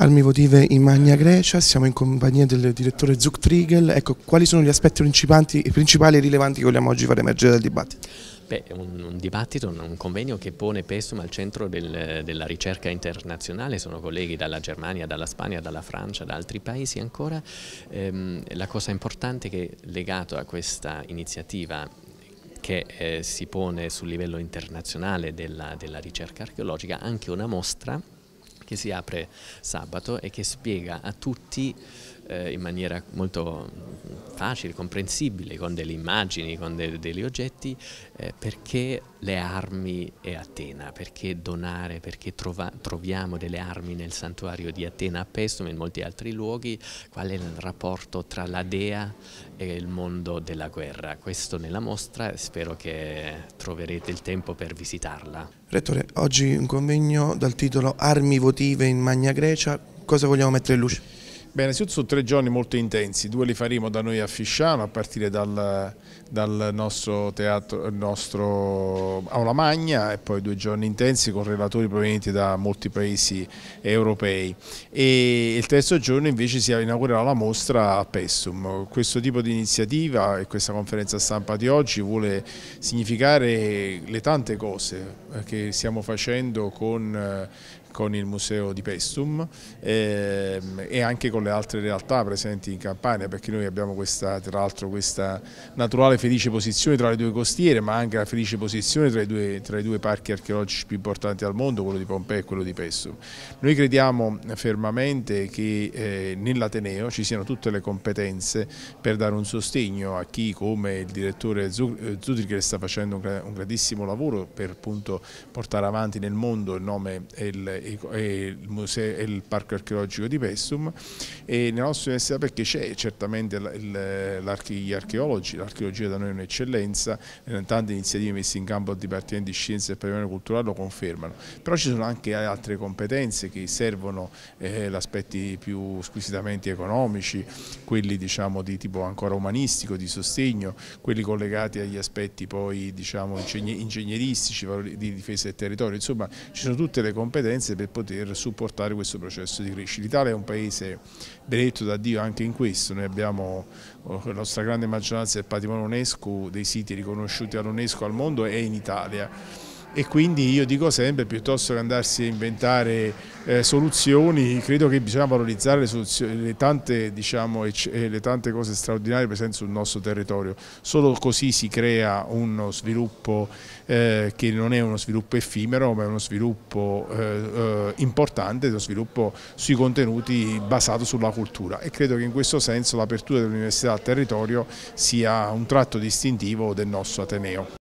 Armi votive in Magna Grecia, siamo in compagnia del direttore Zuck Trigel. Ecco, quali sono gli aspetti principali e rilevanti che vogliamo oggi far emergere dal dibattito? Beh, un, un dibattito, un, un convegno che pone PESUM al centro del, della ricerca internazionale, sono colleghi dalla Germania, dalla Spagna, dalla Francia, da altri paesi ancora. Ehm, la cosa importante che legato a questa iniziativa che eh, si pone sul livello internazionale della, della ricerca archeologica, anche una mostra che si apre sabato e che spiega a tutti eh, in maniera molto facile, comprensibile, con delle immagini, con de degli oggetti, eh, perché le armi e Atena, perché donare, perché troviamo delle armi nel santuario di Atena a Pestum e in molti altri luoghi, qual è il rapporto tra la dea e il mondo della guerra. Questo nella mostra e spero che troverete il tempo per visitarla. Rettore, oggi un convegno dal titolo Armi votive in Magna Grecia, cosa vogliamo mettere in luce? Beh, sono tre giorni molto intensi, due li faremo da noi a Fisciano a partire dal, dal nostro teatro, eh, nostro Aula Magna e poi due giorni intensi con relatori provenienti da molti paesi europei e il terzo giorno invece si inaugurerà la mostra a Pessum. Questo tipo di iniziativa e questa conferenza stampa di oggi vuole significare le tante cose che stiamo facendo con eh, con il museo di Pestum ehm, e anche con le altre realtà presenti in Campania perché noi abbiamo questa, tra l'altro questa naturale felice posizione tra le due costiere ma anche la felice posizione tra i due, tra i due parchi archeologici più importanti al mondo, quello di Pompei e quello di Pestum. Noi crediamo fermamente che eh, nell'Ateneo ci siano tutte le competenze per dare un sostegno a chi come il direttore Zudrigher eh, sta facendo un, un grandissimo lavoro per appunto portare avanti nel mondo il nome e il e, il, museo, e il Parco Archeologico di Pestum e nella nostra università perché c'è certamente gli archeologi, l'archeologia da noi è un'eccellenza, tante iniziative messe in campo dal Dipartimento di Scienze e Patrimonio Culturale lo confermano, però ci sono anche altre competenze che servono eh, gli aspetti più squisitamente economici, quelli diciamo di tipo ancora umanistico, di sostegno, quelli collegati agli aspetti poi diciamo ingegneristici, di difesa del territorio, insomma ci sono tutte le competenze paese per poter supportare questo processo di crescita. L'Italia è un paese benedetto da Dio anche in questo, noi abbiamo oh, la nostra grande maggioranza del patrimonio UNESCO, dei siti riconosciuti all'UNESCO al mondo è in Italia e quindi io dico sempre piuttosto che andarsi a inventare eh, soluzioni credo che bisogna valorizzare le, le, tante, diciamo, eh, le tante cose straordinarie presenti sul nostro territorio solo così si crea uno sviluppo eh, che non è uno sviluppo effimero ma è uno sviluppo eh, eh importante uno sviluppo sui contenuti basato sulla cultura e credo che in questo senso l'apertura dell'università al territorio sia un tratto distintivo del nostro Ateneo